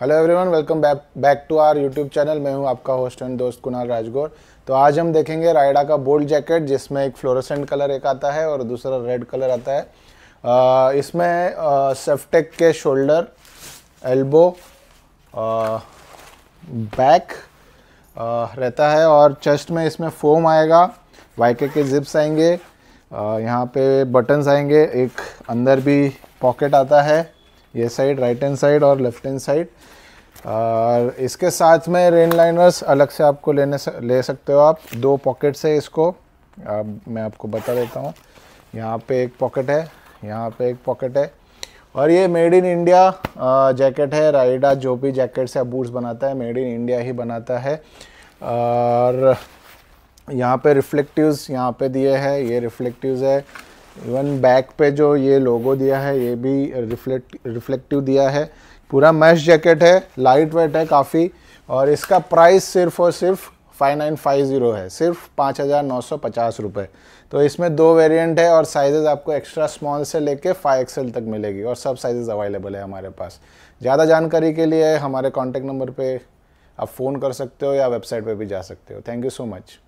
hello everyone welcome back back to our YouTube channel मैं हूं आपका होस्ट एंड दोस्त कुणाल राजगौर तो आज हम देखेंगे राइडा का बोल्ड जैकेट जिसमें एक फ्लोरोसेंट कलर एक आता है और दूसरा रेड कलर आता है इसमें सेफ्टेक के शोल्डर एल्बो बैक रहता है और चेस्ट में इसमें फोम आएगा वाइके के जिप्स आएंगे यहाँ पे बटन्स आएंगे एक अंदर भी पॉकेट आता है ये साइड राइट हैंड साइड और लेफ्ट हैंड साइड और इसके साथ में रेन लाइनर्स अलग से आपको लेने ले सकते हो आप दो पॉकेट से इसको अब मैं आपको बता देता हूँ यहाँ पे एक पॉकेट है यहाँ पे एक पॉकेट है और ये मेड इन इंडिया जैकेट है राइडा जो भी जैकेट से बूट्स बनाता है मेड इन इंडिया ही बनाता है और यहाँ पे रिफ्लेक्टिव्स यहाँ पे दिए हैं ये रिफ्लेक्टिव्स है इवन बैक पे जो ये लोगो दिया है ये भी रिफ्लेक्ट रिफ्लेक्टिव दिया है पूरा मैश जैकेट है लाइट वेट है काफ़ी और इसका प्राइस सिर्फ और सिर्फ 5950 है सिर्फ पाँच हज़ार नौ सौ पचास रुपये तो इसमें दो वेरिएंट है और साइजेस आपको एक्स्ट्रा स्मॉल से लेके फाइव एक्सएल तक मिलेगी और सब साइजेस अवेलेबल है हमारे पास ज़्यादा जानकारी के लिए हमारे कॉन्टैक्ट नंबर पर आप फ़ोन कर सकते हो या वेबसाइट पर भी जा सकते हो थैंक यू सो मच